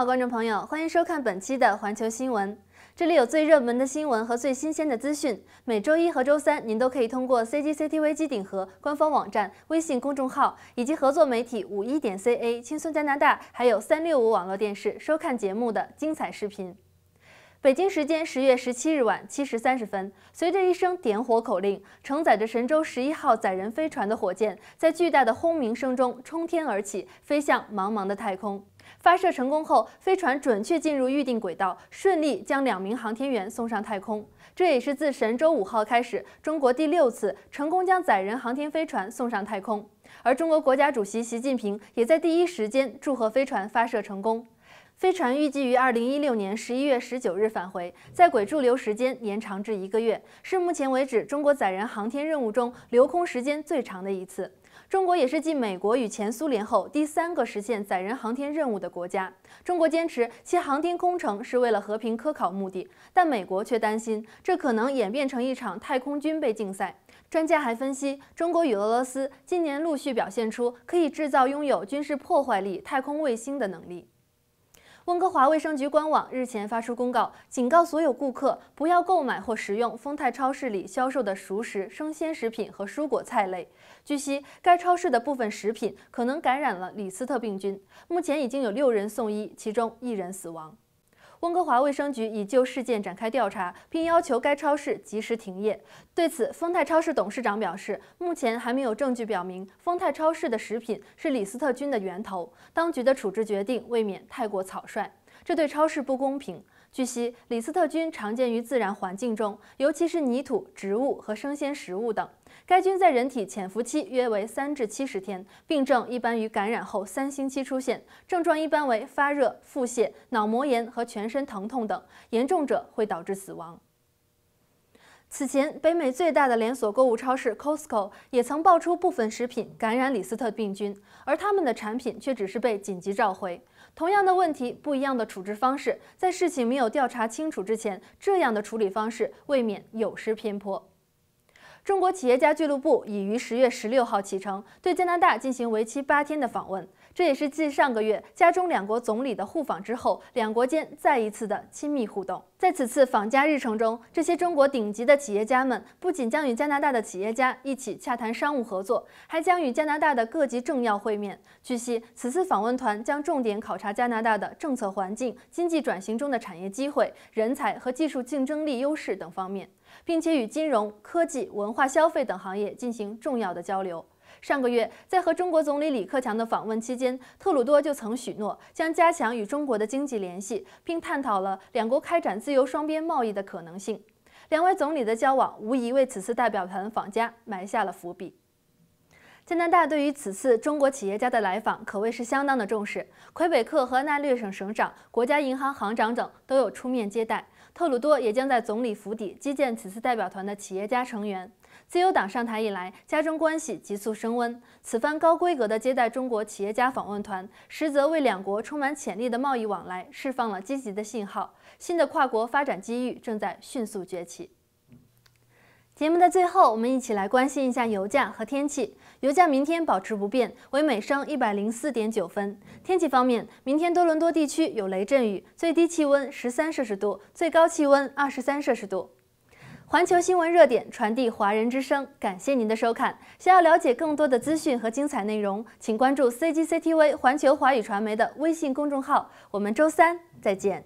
好，观众朋友，欢迎收看本期的环球新闻。这里有最热门的新闻和最新鲜的资讯。每周一和周三，您都可以通过 c g t v 机顶盒官方网站、微信公众号以及合作媒体五一点 CA、轻松加拿大，还有三六五网络电视收看节目的精彩视频。北京时间十月十七日晚七时三十分，随着一声点火口令，承载着神舟十一号载人飞船的火箭在巨大的轰鸣声中冲天而起，飞向茫茫的太空。发射成功后，飞船准确进入预定轨道，顺利将两名航天员送上太空。这也是自神舟五号开始，中国第六次成功将载人航天飞船送上太空。而中国国家主席习近平也在第一时间祝贺飞船发射成功。飞船预计于二零一六年十一月十九日返回，在轨驻留时间延长至一个月，是目前为止中国载人航天任务中留空时间最长的一次。中国也是继美国与前苏联后第三个实现载人航天任务的国家。中国坚持其航天工程是为了和平科考目的，但美国却担心这可能演变成一场太空军备竞赛。专家还分析，中国与俄罗斯今年陆续表现出可以制造拥有军事破坏力太空卫星的能力。温哥华卫生局官网日前发出公告，警告所有顾客不要购买或食用丰泰超市里销售的熟食、生鲜食品和蔬果菜类。据悉，该超市的部分食品可能感染了李斯特病菌，目前已经有六人送医，其中一人死亡。温哥华卫生局已就事件展开调查，并要求该超市及时停业。对此，丰泰超市董事长表示，目前还没有证据表明丰泰超市的食品是李斯特菌的源头，当局的处置决定未免太过草率，这对超市不公平。据悉，李斯特菌常见于自然环境中，尤其是泥土、植物和生鲜食物等。该菌在人体潜伏期约为三至七十天，病症一般于感染后三星期出现，症状一般为发热、腹泻、脑膜炎和全身疼痛等，严重者会导致死亡。此前，北美最大的连锁购物超市 Costco 也曾爆出部分食品感染李斯特病菌，而他们的产品却只是被紧急召回。同样的问题，不一样的处置方式，在事情没有调查清楚之前，这样的处理方式未免有失偏颇。中国企业家俱乐部已于十月十六号启程，对加拿大进行为期八天的访问。这也是继上个月加中两国总理的互访之后，两国间再一次的亲密互动。在此次访加日程中，这些中国顶级的企业家们不仅将与加拿大的企业家一起洽谈商务合作，还将与加拿大的各级政要会面。据悉，此次访问团将重点考察加拿大的政策环境、经济转型中的产业机会、人才和技术竞争力优势等方面，并且与金融科技、文化消费等行业进行重要的交流。上个月，在和中国总理李克强的访问期间，特鲁多就曾许诺将加强与中国的经济联系，并探讨了两国开展自由双边贸易的可能性。两位总理的交往无疑为此次代表团访加埋下了伏笔。加拿大对于此次中国企业家的来访可谓是相当的重视，魁北克和安大略省省长、国家银行行长等都有出面接待。特鲁多也将在总理府邸接见此次代表团的企业家成员。自由党上台以来，加中关系急速升温。此番高规格的接待中国企业家访问团，实则为两国充满潜力的贸易往来释放了积极的信号。新的跨国发展机遇正在迅速崛起。节目的最后，我们一起来关心一下油价和天气。油价明天保持不变，为每升一百零四点九分。天气方面，明天多伦多地区有雷阵雨，最低气温十三摄氏度，最高气温二十三摄氏度。环球新闻热点，传递华人之声。感谢您的收看。想要了解更多的资讯和精彩内容，请关注 CGCTV 环球华语传媒的微信公众号。我们周三再见。